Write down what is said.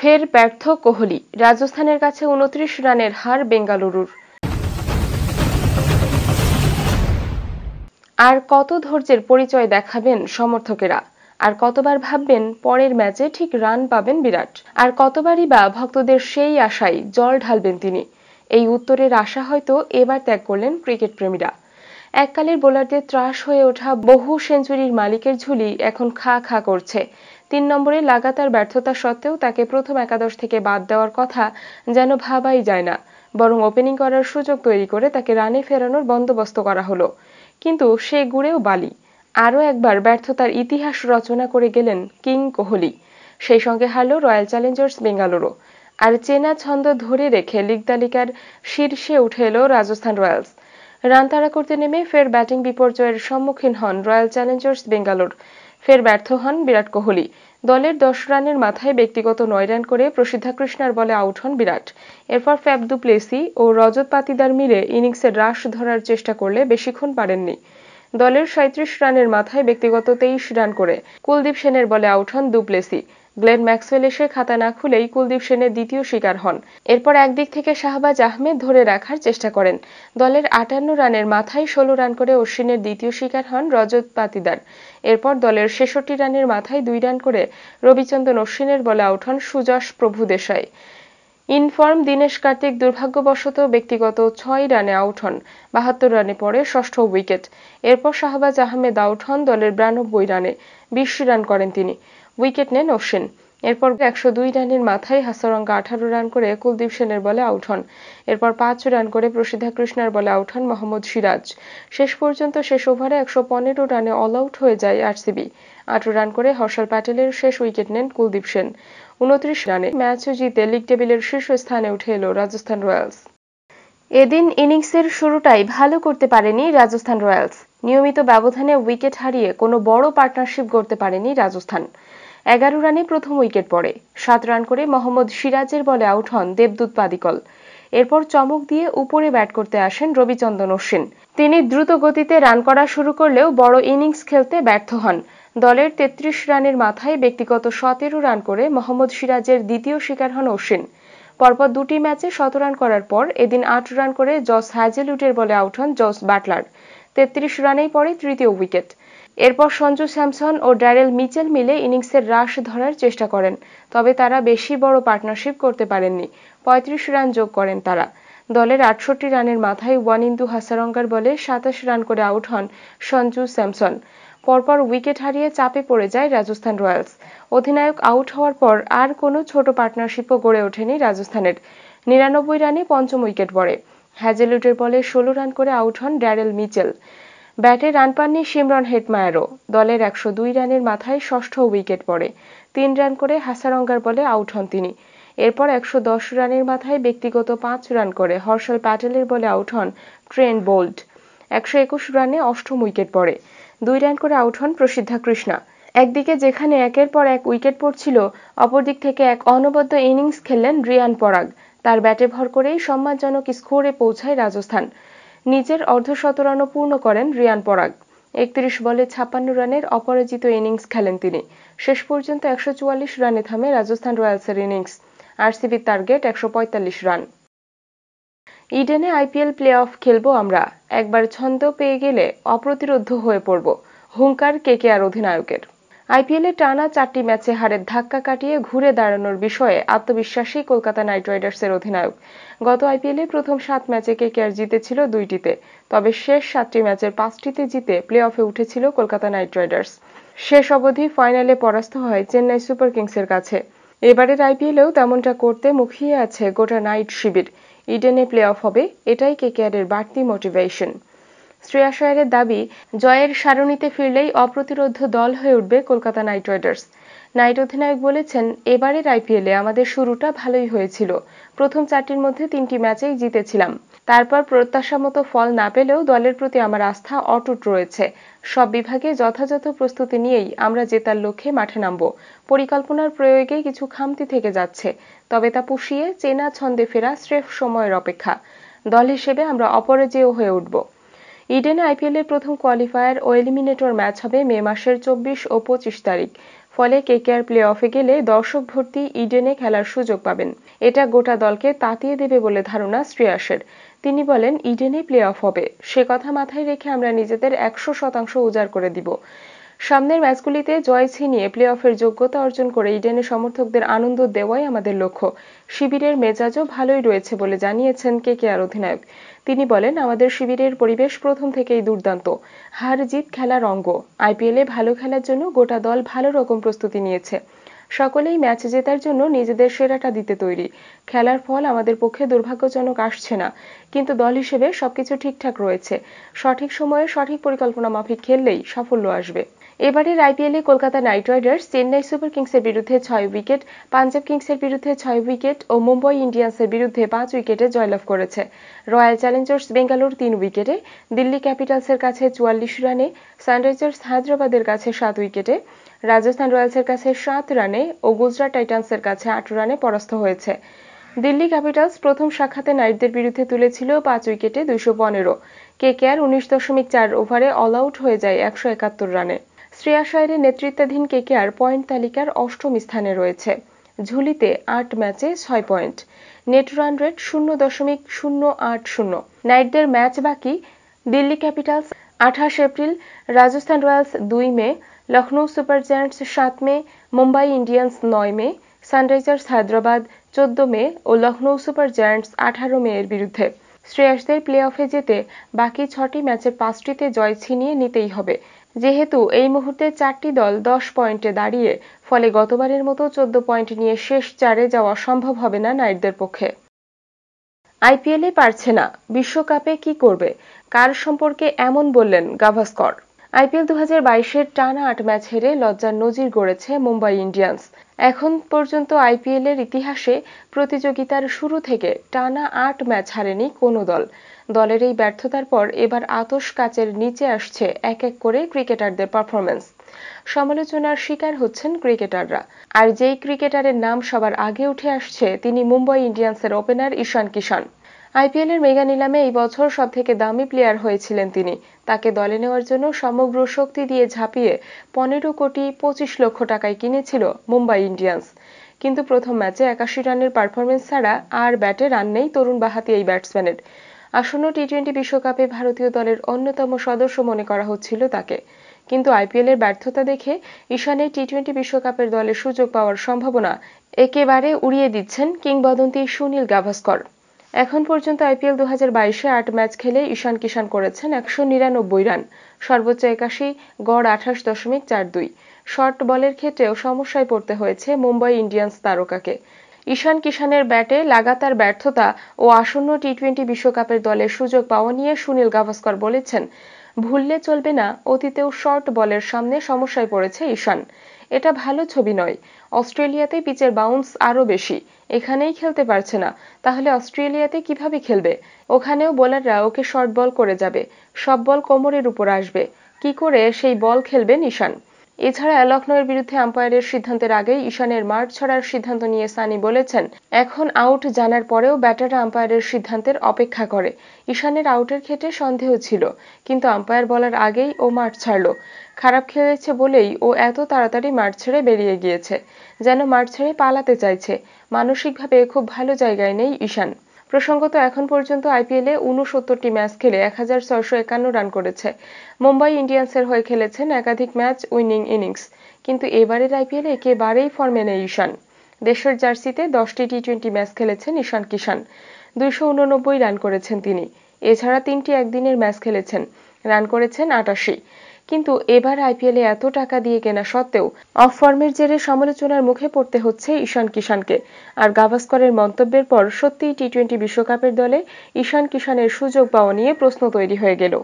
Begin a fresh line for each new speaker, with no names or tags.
ফের ব্যর্থ কোহলি রাজস্থানের কাছে উনত্রিশ রানের হার বেঙ্গালুরুর আর কত ধৈর্যের পরিচয় দেখাবেন সমর্থকেরা আর কতবার ভাববেন পরের ম্যাচে ঠিক রান পাবেন বিরাট আর কতবারই বা ভক্তদের সেই আশায় জল ঢালবেন তিনি এই উত্তরের আশা হয়তো এবার ত্যাগ করলেন ক্রিকেট প্রেমীরা এককালের বোলারদের ত্রাস হয়ে ওঠা বহু সেঞ্চুরির মালিকের ঝুলি এখন খা খা করছে তিন নম্বরে লাগাতার ব্যর্থতা সত্ত্বেও তাকে প্রথম একাদশ থেকে বাদ দেওয়ার কথা যেন ভাবাই যায় না বরং ওপেনিং করার সুযোগ তৈরি করে তাকে রানে ফেরানোর বন্দোবস্ত করা হলো কিন্তু সে গুড়েও বালি আরও একবার ব্যর্থতার ইতিহাস রচনা করে গেলেন কিং কোহলি সেই সঙ্গে হারল রয়্যাল চ্যালেঞ্জার্স বেঙ্গালুরু আর চেনা ছন্দ ধরে রেখে লিগ তালিকার শীর্ষে উঠে এলো রাজস্থান রয়্যালস রান তাড়া করতে নেমে ফের ব্যাটিং বিপর্যয়ের সম্মুখীন হন রয়্যাল চ্যালেঞ্জার্স বেঙ্গালোর ফের ব্যর্থ হন বিরাট কোহলি দলের দশ রানের মাথায় ব্যক্তিগত নয় রান করে প্রসিদ্ধা কৃষ্ণার বলে আউট হন বিরাট এরপর ফ্যাব দু প্লেসি ও রজত পাতিদার মিলে ইনিংসের হ্রাস ধরার চেষ্টা করলে বেশিক্ষণ পারেননি দলের সাঁত্রিশ রানের মাথায় ব্যক্তিগত তেইশ রান করে কুলদীপ সেনের বলে আউট হন দু প্লেসি গ্লেন ম্যাক্সওয়েল এসে খাতা না খুলেই কুলদীপ সেনের দ্বিতীয় শিকার হন এরপর একদিক থেকে শাহবাজ আহমেদ ধরে রাখার চেষ্টা করেন দলের আটান্ন রানের মাথায় ষোলো রান করে অশ্বিনের দ্বিতীয় শিকার হন রজত পাতিদার এরপর দলের ছেষট্টি রানের মাথায় দুই রান করে রবিচন্দন অশ্বিনের বলে আউট হন সুজশ প্রভু দেশাই ইনফর্ম দীনেশ কার্তিক দুর্ভাগ্যবশত ব্যক্তিগত ছয় রানে আউট হন বাহাত্তর রানে পরে ষষ্ঠ উইকেট এরপর শাহবাজ আহমেদ আউট হন দলের বিরানব্বই রানে বিশ রান করেন তিনি উইকেট নেন অশ্বিন এরপর একশো দুই রানের মাথায় হাসরঙ্গা আঠারো রান করে কুলদীপ সেনের বলে আউট হন এরপর পাঁচ রান করে প্রসিদ্ধা কৃষ্ণার বলে আউট হন মোহাম্মদ সিরাজ শেষ পর্যন্ত শেষ ওভারে একশো পনেরো রানে অল আউট হয়ে যায় আরসিবি আট রান করে হর্ষাল প্যাটেলের শেষ উইকেট নেন কুলদীপ সেন উনত্রিশ রানে ম্যাচ জিতে লিগ টেবিলের শীর্ষস্থানে উঠে এলো রাজস্থান রয়্যালস এদিন ইনিংসের শুরুটাই ভালো করতে পারেনি রাজস্থান রয়্যালস নিয়মিত ব্যবধানে উইকেট হারিয়ে কোনো বড় পার্টনারশিপ গড়তে পারেনি রাজস্থান এগারো রানে প্রথম উইকেট পড়ে সাত রান করে মোহাম্মদ সিরাজের বলে আউট হন দেবদূত পাদিকল এরপর চমক দিয়ে উপরে ব্যাট করতে আসেন রবিচন্দন অশ্বিন তিনি দ্রুত গতিতে রান করা শুরু করলেও বড় ইনিংস খেলতে ব্যর্থ হন দলের ৩৩ রানের মাথায় ব্যক্তিগত সতেরো রান করে মোহাম্মদ সিরাজের দ্বিতীয় শিকার হন অশ্বিন পরপর দুটি ম্যাচে শত রান করার পর এদিন আট রান করে জস হ্যাজেলুটের বলে আউট হন জস বাটলার তেত্রিশ রানেই পড়ে তৃতীয় উইকেট এরপর সঞ্জু স্যামসন ও ড্যারেল মিচেল মিলে ইনিংসের হ্রাস ধরার চেষ্টা করেন তবে তারা বেশি বড় পার্টনারশিপ করতে পারেননি পঁয়ত্রিশ রান যোগ করেন তারা দলের আটষট্টি রানের মাথায় ওয়ান ইন্দু হাসারঙ্গার বলে সাতাশ রান করে আউট হন সঞ্জু স্যামসন পরপর উইকেট হারিয়ে চাপে পড়ে যায় রাজস্থান রয়্যালস অধিনায়ক আউট হওয়ার পর আর কোনো ছোট পার্টনারশিপও গড়ে ওঠেনি রাজস্থানের নিরানব্বই রানে পঞ্চম উইকেট পড়ে হ্যাজেলুটের বলে ষোলো রান করে আউট হন ড্যারেল মিচেল ব্যাটে রান পাননি শিমরন হেটমায়ারও দলের একশো দুই রানের মাথায় ষষ্ঠ উইকেট পড়ে তিন রান করে হাসারঙ্গার বলে আউট হন তিনি এরপর একশো দশ রানের মাথায় ব্যক্তিগত পাঁচ রান করে হর্ষল প্যাটেলের বলে আউট হন ট্রেন বোল্ট একশো একুশ রানে অষ্টম উইকেট পড়ে দুই রান করে আউট হন প্রসিদ্ধা কৃষ্ণা একদিকে যেখানে একের পর এক উইকেট পড়ছিল অপরদিক থেকে এক অনবদ্য ইনিংস খেললেন রিয়ান পরাগ তার ব্যাটে ভর করেই সম্মানজনক স্কোরে পৌঁছায় রাজস্থান নিজের অর্ধশতরানও পূর্ণ করেন রিয়ান পরাগ একত্রিশ বলে ছাপ্পান্ন রানের অপরাজিত ইনিংস খেলেন তিনি শেষ পর্যন্ত একশো রানে থামে রাজস্থান রয়্যালসের ইনিংস আরসিবির টার্গেট একশো রান ইডেনে আইপিএল প্লে অফ খেলবো আমরা একবার ছন্দ পেয়ে গেলে অপ্রতিরোধ্য হয়ে পড়ব হুঙ্কার আর অধিনায়কের আইপিএলে টানা চারটি ম্যাচে হারের ধাক্কা কাটিয়ে ঘুরে দাঁড়ানোর বিষয়ে আত্মবিশ্বাসী কলকাতা নাইট রাইডার্সের অধিনায়ক গত আইপিএলে প্রথম সাত ম্যাচে কেকেআর জিতেছিল দুইটিতে তবে শেষ সাতটি ম্যাচের পাঁচটিতে জিতে প্লে অফে উঠেছিল কলকাতা নাইট রাইডার্স শেষ অবধি ফাইনালে পরাস্ত হয় চেন্নাই সুপার কিংসের কাছে এবারের আইপিএলেও তেমনটা করতে মুখিয়ে আছে গোটা নাইট শিবির ইডেনে প্লে অফ হবে এটাই এর বাড়তি মোটিভেশন শ্রেয়া সায়ারের দাবি জয়ের সারণিতে ফিরলেই অপ্রতিরোধ দল হয়ে উঠবে কলকাতা নাইট রাইডার্স নাইট অধিনায়ক বলেছেন এবারের আইপিএলে আমাদের শুরুটা ভালোই হয়েছিল প্রথম চারটির মধ্যে তিনটি ম্যাচেই জিতেছিলাম তারপর প্রত্যাশা মতো ফল না পেলেও দলের প্রতি আমার আস্থা অটুট রয়েছে সব বিভাগে যথাযথ প্রস্তুতি নিয়েই আমরা জেতার লক্ষ্যে মাঠে নামব পরিকল্পনার প্রয়োগে কিছু খামতি থেকে যাচ্ছে তবে তা পুষিয়ে চেনা ছন্দে ফেরা স্রেফ সময়ের অপেক্ষা দল হিসেবে আমরা অপরাজেয় হয়ে উঠব ইডেনে আইপিএলের প্রথম কোয়ালিফায়ার ও এলিমিনেটর ম্যাচ হবে মে মাসের চব্বিশ ও পঁচিশ তারিখ ফলে কেকেআর প্লে অফে গেলে দর্শক ভর্তি ইডেনে খেলার সুযোগ পাবেন এটা গোটা দলকে তাতিয়ে দেবে বলে ধারণা শ্রেয়াসের তিনি বলেন ইডেনে প্লে অফ হবে সে কথা মাথায় রেখে আমরা নিজেদের একশো শতাংশ উজাড় করে দিব সামনের ম্যাচগুলিতে জয় ছিনিয়ে প্লে অফের যোগ্যতা অর্জন করে ইডেনের সমর্থকদের আনন্দ দেওয়াই আমাদের লক্ষ্য শিবিরের মেজাজও ভালোই রয়েছে বলে জানিয়েছেন কে কে আর অধিনায়ক তিনি বলেন আমাদের শিবিরের পরিবেশ প্রথম থেকেই দুর্দান্ত হার জিত খেলার অঙ্গ আইপিএলে ভালো খেলার জন্য গোটা দল ভালো রকম প্রস্তুতি নিয়েছে সকলেই ম্যাচ জেতার জন্য নিজেদের সেরাটা দিতে তৈরি খেলার ফল আমাদের পক্ষে দুর্ভাগ্যজনক আসছে না কিন্তু দল হিসেবে সবকিছু ঠিকঠাক রয়েছে সঠিক সময়ে সঠিক পরিকল্পনা মাফিক খেললেই সাফল্য আসবে এবারের আইপিএলে Kolkata Knight Riders Chennai Super কিংসের বিরুদ্ধে ছয় উইকেট পাঞ্জাব কিংসের বিরুদ্ধে ছয় উইকেট ও মুম্বই ইন্ডিয়ান্সের বিরুদ্ধে পাঁচ উইকেটে জয়লাভ করেছে রয়্যাল চ্যালেঞ্জার্স বেঙ্গালোর তিন উইকেটে দিল্লি ক্যাপিটালসের কাছে চুয়াল্লিশ রানে সানরাইজার্স হায়দ্রাবাদের কাছে সাত উইকেটে রাজস্থান রয়্যালসের কাছে সাত রানে ও গুজরাট টাইটান্সের কাছে আট রানে পরাস্ত হয়েছে দিল্লি ক্যাপিটালস প্রথম সাক্ষাতে নাইটদের বিরুদ্ধে তুলেছিল পাঁচ উইকেটে দুইশো পনেরো কেকেআর উনিশ দশমিক চার ওভারে অল আউট হয়ে যায় একশো একাত্তর রানে শ্রেয়া শায়ারের নেতৃত্বাধীন কেকেআর পয়েন্ট তালিকার অষ্টম স্থানে রয়েছে ঝুলিতে আট ম্যাচে ছয় পয়েন্ট নেট রান রেট শূন্য দশমিক শূন্য আট শূন্য নাইটদের ম্যাচ বাকি দিল্লি ক্যাপিটালস আঠাশ এপ্রিল রাজস্থান রয়্যালস দুই মে লখনৌ সুপার জায়ান্টস সাত মে মুম্বাই ইন্ডিয়ান্স নয় মে সানরাইজার্স হায়দ্রাবাদ চোদ্দ মে ও লখনৌ সুপার জায়ান্টস আঠারো মে এর বিরুদ্ধে শ্রেয়াসদের প্লে অফে যেতে বাকি ছটি ম্যাচের পাঁচটিতে জয় ছিনিয়ে নিতেই হবে যেহেতু এই মুহূর্তে চারটি দল দশ পয়েন্টে দাঁড়িয়ে ফলে গতবারের মতো চোদ্দ পয়েন্ট নিয়ে শেষ চারে যাওয়া সম্ভব হবে না নাইটদের পক্ষে আইপিএলে পারছে না বিশ্বকাপে কি করবে কার সম্পর্কে এমন বললেন গাভাস্কর আইপিএল দু হাজার বাইশের টানা আট ম্যাচ হেরে লজ্জার নজির গড়েছে মুম্বাই ইন্ডিয়ান্স এখন পর্যন্ত আইপিএলের ইতিহাসে প্রতিযোগিতার শুরু থেকে টানা আট ম্যাচ হারেনি কোনো দল দলের এই ব্যর্থতার পর এবার আতস কাচের নিচে আসছে এক এক করে ক্রিকেটারদের পারফরমেন্স সমালোচনার শিকার হচ্ছেন ক্রিকেটাররা আর যেই ক্রিকেটারের নাম সবার আগে উঠে আসছে তিনি মুম্বাই ইন্ডিয়ান্সের ওপেনার ঈশান কিষান আইপিএল এর মেগা নিলামে এই বছর সব থেকে দামি প্লেয়ার হয়েছিলেন তিনি তাকে দলে নেওয়ার জন্য সমগ্র শক্তি দিয়ে ঝাঁপিয়ে পনেরো কোটি পঁচিশ লক্ষ টাকায় কিনেছিল মুম্বাই ইন্ডিয়ান্স কিন্তু প্রথম ম্যাচে একাশি রানের পারফরমেন্স ছাড়া আর ব্যাটে রান নেই তরুণ বাহাতি এই ব্যাটসম্যানের আসন্ন টি টোয়েন্টি বিশ্বকাপে ভারতীয় দলের অন্যতম সদস্য মনে করা হচ্ছিল তাকে কিন্তু আইপিএলের ব্যর্থতা দেখে ঈশানের টি টোয়েন্টি বিশ্বকাপের দলে সুযোগ পাওয়ার সম্ভাবনা একেবারে উড়িয়ে দিচ্ছেন কিংবদন্তি সুনীল গাভাস্কর এখন পর্যন্ত আইপিএল দু হাজার বাইশে আট ম্যাচ খেলে ঈশান কিষান করেছেন একশো নিরানব্বই রান সর্বোচ্চ একাশি গড় আঠাশ দশমিক চার দুই শর্ট বলের ক্ষেত্রেও সমস্যায় পড়তে হয়েছে মুম্বাই ইন্ডিয়ান্স তারকাকে ঈশান কিষানের ব্যাটে লাগাতার ব্যর্থতা ও আসন্ন টি টোয়েন্টি বিশ্বকাপের দলের সুযোগ পাওয়া নিয়ে সুনীল গাভাস্কর বলেছেন ভুললে চলবে না অতীতেও শর্ট বলের সামনে সমস্যায় পড়েছে ঈশান এটা ভালো ছবি নয় অস্ট্রেলিয়াতে পিচের বাউন্স আরও বেশি এখানেই খেলতে পারছে না তাহলে অস্ট্রেলিয়াতে কিভাবে খেলবে ওখানেও বোলাররা ওকে শর্ট বল করে যাবে সব বল কোমরের উপর আসবে কি করে সেই বল খেলবেন ঈশান এছাড়া লখনৌয়ের বিরুদ্ধে আম্পায়ারের সিদ্ধান্তের আগেই ঈশানের মাঠ ছড়ার সিদ্ধান্ত নিয়ে সানি বলেছেন এখন আউট জানার পরেও ব্যাটাররা আম্পায়ারের সিদ্ধান্তের অপেক্ষা করে ঈশানের আউটের ক্ষেত্রে সন্দেহ ছিল কিন্তু আম্পায়ার বলার আগেই ও মাঠ ছাড়ল খারাপ খেলেছে বলেই ও এত তাড়াতাড়ি মাঠ ছেড়ে বেরিয়ে গিয়েছে যেন মাঠ ছেড়ে পালাতে চাইছে মানসিকভাবে খুব ভালো জায়গায় নেই ঈশান প্রসঙ্গত এখন পর্যন্ত আইপিএলে উনসত্তরটি ম্যাচ খেলে এক হাজার ছয়শো একান্ন রান করেছে মুম্বাই ইন্ডিয়ান্সের হয়ে খেলেছেন একাধিক ম্যাচ উইনিং ইনিংস কিন্তু এবারের আইপিএলে একেবারেই ফর্মে নেই ঈশান দেশের জার্সিতে দশটি টি টোয়েন্টি ম্যাচ খেলেছেন ঈশান কিষান দুইশো উননব্বই রান করেছেন তিনি এছাড়া তিনটি একদিনের ম্যাচ খেলেছেন রান করেছেন আটাশি কিন্তু এবার আইপিএলে এত টাকা দিয়ে কেনা সত্ত্বেও অফ ফর্মের জেরে সমালোচনার মুখে পড়তে হচ্ছে ঈশান কিষানকে আর গাভাস্করের মন্তব্যের পর সত্যিই টি টোয়েন্টি বিশ্বকাপের দলে ঈশান কিষানের সুযোগ পাওয়া নিয়ে প্রশ্ন তৈরি হয়ে গেল